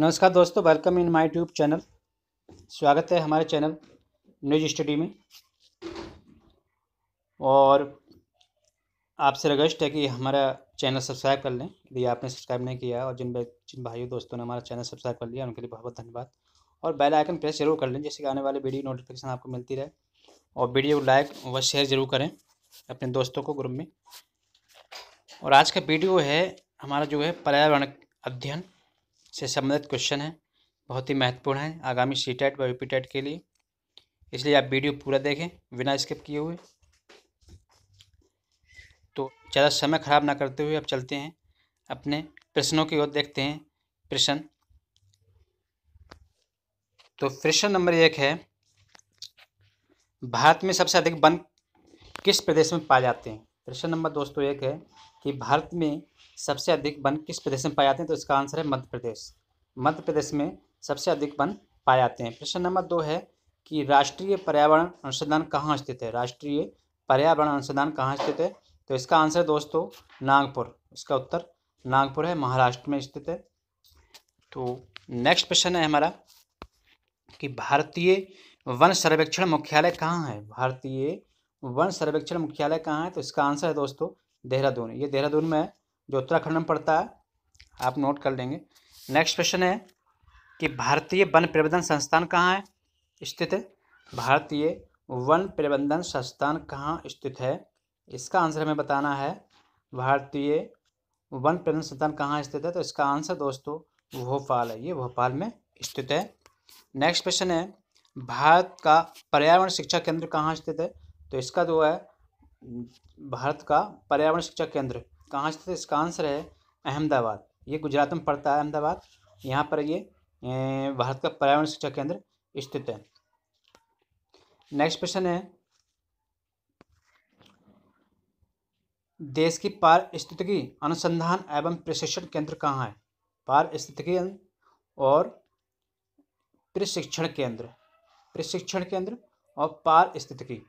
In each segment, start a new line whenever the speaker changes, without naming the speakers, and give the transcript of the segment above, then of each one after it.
नमस्कार दोस्तों welcome in my tube channel स्वागत है हमारे चैनल न्यूज स्टडी में और आपसे रिक्वेस्ट है कि हमारा चैनल सब्सक्राइब कर लें यदि आपने सब्सक्राइब नहीं किया और जिन जिन भाइयों दोस्तों ने हमारा चैनल सब्सक्राइब कर लिया उनके लिए बहुत बहुत धन्यवाद और बेल आइकन प्रेस जरूर कर लें जिससे कि आने वाले वीडियो नोटिफिकेशन आपको मिलती रहे और वीडियो को लाइक व शेयर ज़रूर करें अपने दोस्तों को ग्रुप में और आज का वीडियो है हमारा जो है पर्यावरण अध्ययन से संबंधित क्वेश्चन है बहुत ही महत्वपूर्ण है आगामी सी टेट e व यूपी टेट e के लिए इसलिए आप वीडियो पूरा देखें बिना स्किप किए हुए तो ज़्यादा समय खराब ना करते हुए आप चलते हैं अपने प्रश्नों की ओर देखते हैं प्रश्न तो प्रश्न नंबर एक है भारत में सबसे अधिक वन किस प्रदेश में पाए जाते हैं प्रश्न नंबर दोस्तों एक है कि भारत में सबसे अधिक वन किस प्रदेश में पाए जाते हैं तो इसका आंसर है मध्य प्रदेश मध्य प्रदेश में सबसे अधिक वन पाए जाते हैं प्रश्न नंबर दो है कि राष्ट्रीय पर्यावरण अनुसंधान कहाँ स्थित है राष्ट्रीय पर्यावरण अनुसंधान कहाँ स्थित है तो इसका आंसर दोस्तों नागपुर इसका उत्तर नागपुर है महाराष्ट्र में स्थित है तो नेक्स्ट क्वेश्चन है हमारा कि भारतीय वन सर्वेक्षण मुख्यालय कहाँ है भारतीय वन सर्वेक्षण मुख्यालय कहाँ है तो इसका आंसर है दोस्तों देहरादून ये देहरादून में है जो उत्तराखंड में पड़ता है आप नोट कर लेंगे नेक्स्ट क्वेश्चन है कि भारतीय वन प्रबंधन संस्थान कहाँ है स्थित है भारतीय वन प्रबंधन संस्थान कहाँ स्थित है इसका आंसर हमें बताना है भारतीय वन प्रबंधन संस्थान कहाँ स्थित है तो इसका आंसर दोस्तों भोपाल है ये भोपाल में स्थित है नेक्स्ट क्वेश्चन है भारत का पर्यावरण शिक्षा केंद्र कहाँ स्थित है तो इसका जो है भारत का पर्यावरण शिक्षा केंद्र कहाँ स्थित तो इसका आंसर है अहमदाबाद ये गुजरात में पड़ता है अहमदाबाद यहाँ पर ये भारत का पर्यावरण शिक्षा केंद्र स्थित है नेक्स्ट क्वेश्चन है देश की पार स्थितिकी अनुसंधान एवं प्रशिक्षण केंद्र कहाँ है पार स्थितिकी और प्रशिक्षण केंद्र प्रशिक्षण केंद्र और पार स्थितिकी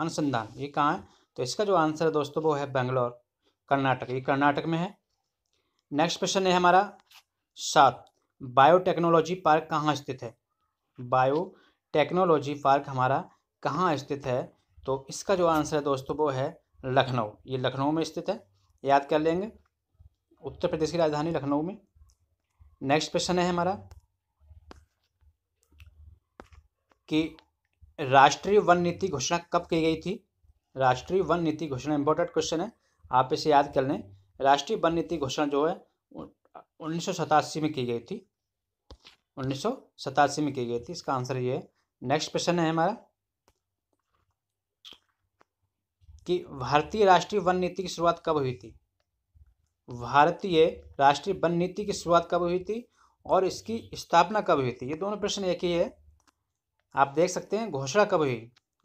अनुसंधान ये कहाँ है तो इसका जो आंसर है दोस्तों वो है बेंगलोर कर्नाटक ये कर्नाटक में है नेक्स्ट क्वेश्चन है हमारा सात बायोटेक्नोलॉजी पार्क कहाँ स्थित है बायोटेक्नोलॉजी पार्क हमारा कहाँ स्थित है तो इसका जो आंसर है दोस्तों वो है लखनऊ ये लखनऊ में स्थित है याद कर लेंगे उत्तर प्रदेश की राजधानी लखनऊ में नेक्स्ट क्वेश्चन है हमारा कि राष्ट्रीय वन नीति घोषणा कब की गई थी राष्ट्रीय वन नीति घोषणा इंपॉर्टेंट क्वेश्चन है आप इसे याद कर लें राष्ट्रीय वन नीति घोषणा जो है उन्नीस में की गई थी उन्नीस में की गई थी इसका आंसर ये है नेक्स्ट क्वेश्चन है हमारा कि भारतीय राष्ट्रीय वन नीति की शुरुआत कब हुई थी भारतीय राष्ट्रीय वन नीति की शुरुआत कब हुई थी और इसकी स्थापना कब हुई थी ये दोनों प्रश्न एक ही है आप देख सकते हैं घोषणा कब हुई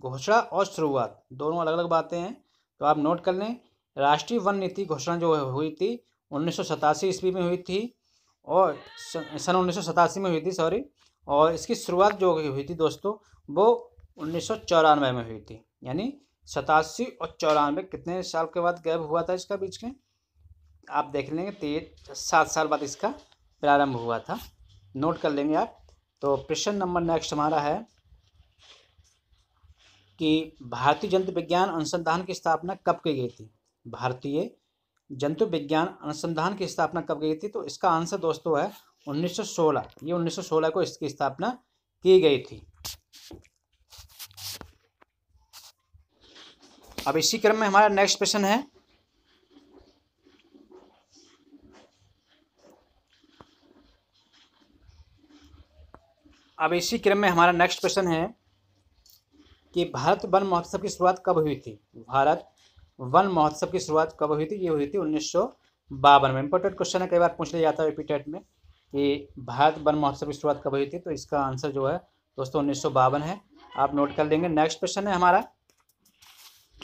घोषणा और शुरुआत दोनों अलग अलग बातें हैं तो आप नोट कर लें राष्ट्रीय वन नीति घोषणा जो हुई थी उन्नीस ईस्वी में हुई थी और सन उन्नीस में हुई थी सॉरी और इसकी शुरुआत जो हुई थी दोस्तों वो उन्नीस में हुई थी यानी सतासी और चौरानवे कितने साल के बाद गैप हुआ था इसका बीच में आप देख लेंगे तीन सात साल बाद इसका प्रारंभ हुआ था नोट कर लेंगे आप तो प्रश्न नंबर नेक्स्ट हमारा है कि भारतीय जंतु विज्ञान अनुसंधान की स्थापना कब की गई थी भारतीय जंतु विज्ञान अनुसंधान की स्थापना कब गई थी तो इसका आंसर दोस्तों है 1916 ये 1916 को इसकी स्थापना की गई थी अब इसी क्रम में हमारा नेक्स्ट क्वेश्चन है अब इसी क्रम में हमारा नेक्स्ट क्वेश्चन है कि भारत वन महोत्सव की शुरुआत कब हुई थी भारत वन महोत्सव की शुरुआत कब हुई थी ये हुई थी उन्नीस बावन में इंपॉर्टेंट क्वेश्चन है कई बार पूछ लिया जाता है रिपीटेड में कि भारत वन महोत्सव की शुरुआत कब हुई थी तो इसका आंसर जो है दोस्तों उन्नीस है आप नोट कर लेंगे नेक्स्ट क्वेश्चन है हमारा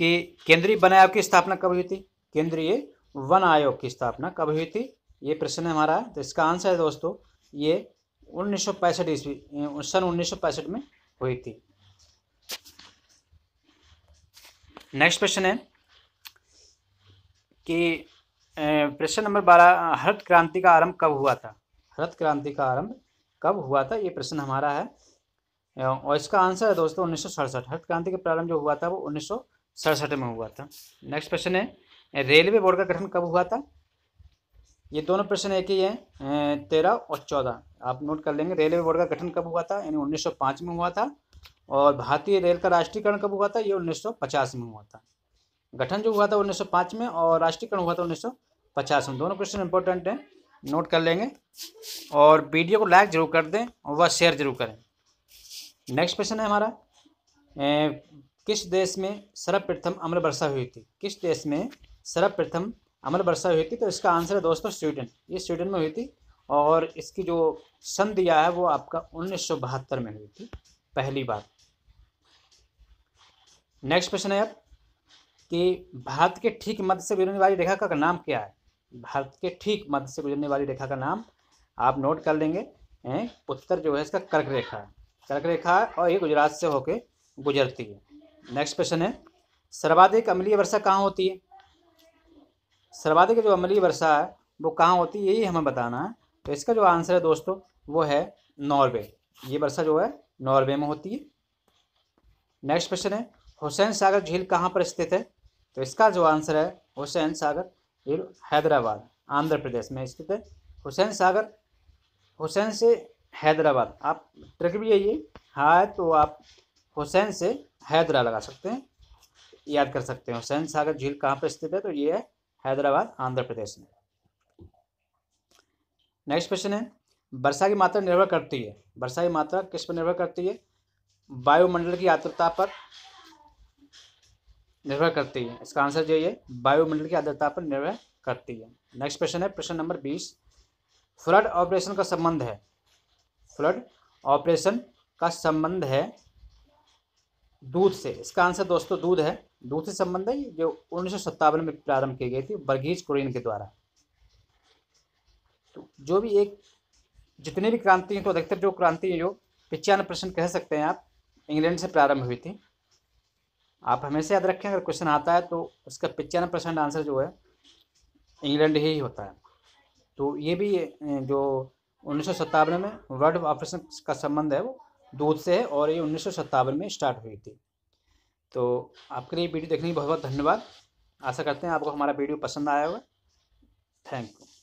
कि केंद्रीय वन आयोग की स्थापना कब हुई थी केंद्रीय वन आयोग की स्थापना कब हुई थी ये प्रश्न है हमारा तो इसका आंसर है दोस्तों ये उन्नीस सौ पैंसठ ईस्वी सन उन्नीस सौ पैंसठ में हुई थी नेक्स्ट क्वेश्चन है कि प्रश्न नंबर बारह हरित क्रांति का आरंभ कब हुआ था हरित क्रांति का आरंभ कब हुआ था ये प्रश्न हमारा है और इसका आंसर है दोस्तों उन्नीस सौ हरित क्रांति का प्रारंभ जो हुआ था वो उन्नीस में हुआ था नेक्स्ट प्रश्न है रेलवे बोर्ड का गठन कब हुआ था ये दोनों प्रश्न एक ही हैं तेरह और चौदह आप नोट कर लेंगे रेलवे बोर्ड का गठन कब हुआ था यानी 1905 में हुआ था और भारतीय रेल का राष्ट्रीयकरण कब हुआ था ये 1950 में हुआ था गठन जो हुआ था 1905 में और राष्ट्रीयकरण हुआ था 1950 में दोनों क्वेश्चन इंपॉर्टेंट हैं नोट कर लेंगे और वीडियो को लाइक जरूर कर दें और वह शेयर जरूर करें नेक्स्ट क्वेश्चन है हमारा ए, किस देश में सर्वप्रथम अमल वर्षा हुई थी किस देश में सर्वप्रथम अमल वर्षा हुई थी तो इसका आंसर है दोस्तों स्वीडन ये स्वीडन में हुई थी और इसकी जो सन दिया है वो आपका उन्नीस में हुई थी पहली बार नेक्स्ट क्वेश्चन है अब कि भारत के ठीक मध्य से गुजरने वाली रेखा का नाम क्या है भारत के ठीक मध्य से गुजरने वाली रेखा का नाम आप नोट कर लेंगे उत्तर जो है इसका कर्क रेखा है कर्क रेखा है और ये गुजरात से होके गुजरती है नेक्स्ट क्वेश्चन है सर्वाधिक अमलीय वर्षा कहाँ होती है सर्वाधिक जो अमलीय वर्षा है वो कहाँ होती है यही हमें बताना है तो इसका जो आंसर है दोस्तों वो है नॉर्वे ये वर्षा जो है नॉर्वे में होती है नेक्स्ट क्वेश्चन है हुसैन सागर झील कहाँ पर स्थित है तो इसका जो आंसर है हुसैन सागर हैदराबाद आंध्र प्रदेश में स्थित है हुसैन सागर हुसैन से हैदराबाद आप ट्रिक भी यही हाँ तो आप हुसैन से हैदरा लगा सकते हैं याद कर सकते हैं हुसैन सागर झील कहाँ पर स्थित है तो ये है हैदराबाद आंध्र प्रदेश में नेक्स्ट क्वेश्चन है वर्षा की मात्रा निर्भर करती है वर्षा की मात्रा किस पर निर्भर करती है वायुमंडल की आर्द्रता पर निर्भर करती है इसका आंसर जो है वायुमंडल की आर्द्रता पर निर्भर करती है नेक्स्ट प्रश्न है प्रश्न नंबर बीस फ्लड ऑपरेशन का संबंध है फ्लड ऑपरेशन का संबंध है दूध से इसका आंसर दोस्तों दूध है दूध से संबंध है जो उन्नीस में प्रारंभ की गई थी बर्गीज कुरीन के द्वारा तो जो भी एक जितने भी क्रांति हैं तो अधिकतर जो क्रांति है जो पचानवे परसेंट कह सकते हैं आप इंग्लैंड से प्रारंभ हुई थी आप हमेशा याद रखें अगर क्वेश्चन आता है तो उसका पचानवे परसेंट आंसर जो है इंग्लैंड ही होता है तो ये भी जो उन्नीस में वर्ल्ड ऑपरेशन का संबंध है वो दूध से है और ये उन्नीस में स्टार्ट हुई थी तो आपके लिए वीडियो देखने की बहुत बहुत धन्यवाद आशा करते हैं आपको हमारा वीडियो पसंद आया होगा थैंक यू